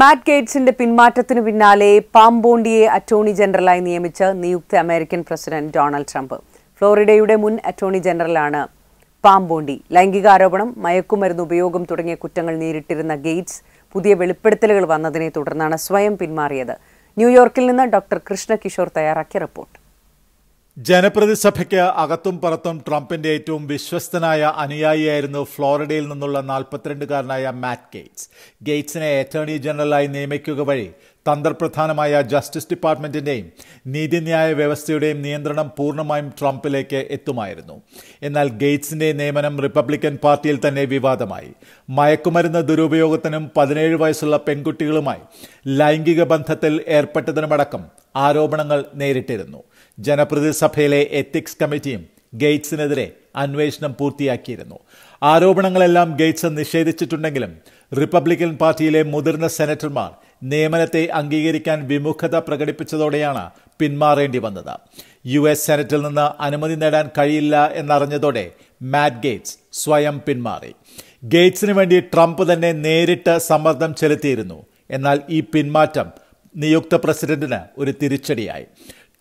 മാറ്റ് ഗേറ്റ്സിന്റെ പിന്മാറ്റത്തിനു പിന്നാലെ പാംബോണ്ടിയെ അറ്റോർണി ജനറലായി നിയമിച്ച നിയുക്ത അമേരിക്കൻ പ്രസിഡന്റ് ഡൊണാൾഡ് ട്രംപ് ഫ്ലോറിഡയുടെ മുൻ അറ്റോർണി ജനറലാണ് പാംബോണ്ടി ലൈംഗികാരോപണം മയക്കുമരുന്ന് ഉപയോഗം തുടങ്ങിയ കുറ്റങ്ങൾ നേരിട്ടിരുന്ന ഗേറ്റ്സ് പുതിയ വെളിപ്പെടുത്തലുകൾ വന്നതിനെ തുടർന്നാണ് സ്വയം പിന്മാറിയത് ന്യൂയോർക്കിൽ നിന്ന് ഡോക്ടർ കൃഷ്ണ കിഷോർ തയ്യാറാക്കിയ റിപ്പോർട്ട് ജനപ്രതിസഭയ്ക്ക് അകത്തും പുറത്തും ട്രംപിന്റെ ഏറ്റവും വിശ്വസ്തനായ അനുയായിയായിരുന്നു ഫ്ലോറിഡയിൽ നിന്നുള്ള നാൽപ്പത്തിരണ്ടുകാരനായ മാറ്റ് ഗേറ്റ്സ് ഗേറ്റ്സിനെ അറ്റോർണി ജനറലായി നിയമിക്കുക വഴി തന്ത്രപ്രധാനമായ ജസ്റ്റിസ് ഡിപ്പാർട്ട്മെന്റിന്റെയും നീതിന്യായ വ്യവസ്ഥയുടെയും നിയന്ത്രണം പൂർണ്ണമായും ട്രംപിലേക്ക് എത്തുമായിരുന്നു എന്നാൽ ഗേറ്റ്സിന്റെ നിയമനം റിപ്പബ്ലിക്കൻ പാർട്ടിയിൽ തന്നെ വിവാദമായി മയക്കുമരുന്ന് ദുരുപയോഗത്തിനും പതിനേഴ് വയസ്സുള്ള പെൺകുട്ടികളുമായി ലൈംഗിക ബന്ധത്തിൽ ഏർപ്പെട്ടതിനുമടക്കം ആരോപണങ്ങൾ നേരിട്ടിരുന്നു ജനപ്രതിസഭയിലെ എത്തിക്സ് കമ്മിറ്റിയും ഗേറ്റ്സിനെതിരെ അന്വേഷണം പൂർത്തിയാക്കിയിരുന്നു ആരോപണങ്ങളെല്ലാം ഗേറ്റ്സ് നിഷേധിച്ചിട്ടുണ്ടെങ്കിലും റിപ്പബ്ലിക്കൻ പാർട്ടിയിലെ മുതിർന്ന സെനറ്റർമാർ നിയമനത്തെ അംഗീകരിക്കാൻ വിമുഖത പ്രകടിപ്പിച്ചതോടെയാണ് പിന്മാറേണ്ടി വന്നത് യു എസ് സെനറ്റിൽ നിന്ന് അനുമതി നേടാൻ കഴിയില്ല എന്നറിഞ്ഞതോടെ മാറ്റ് ഗേറ്റ്സ് സ്വയം പിന്മാറി ഗേറ്റ്സിന് വേണ്ടി ട്രംപ് തന്നെ നേരിട്ട് സമ്മർദ്ദം ചെലുത്തിയിരുന്നു എന്നാൽ ഈ പിന്മാറ്റം നിയുക്ത പ്രസിഡന്റിന് ഒരു തിരിച്ചടിയായി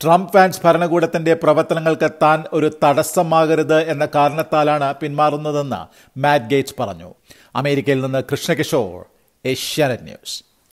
ട്രംപ് ഫാൻസ് ഭരണകൂടത്തിന്റെ പ്രവർത്തനങ്ങൾക്ക് താൻ ഒരു തടസ്സമാകരുത് എന്ന കാരണത്താലാണ് പിന്മാറുന്നതെന്ന് മാറ്റ് ഗേറ്റ്സ് പറഞ്ഞു അമേരിക്കയിൽ നിന്ന് കൃഷ്ണകിഷോർ ഏഷ്യാനെറ്റ് ന്യൂസ്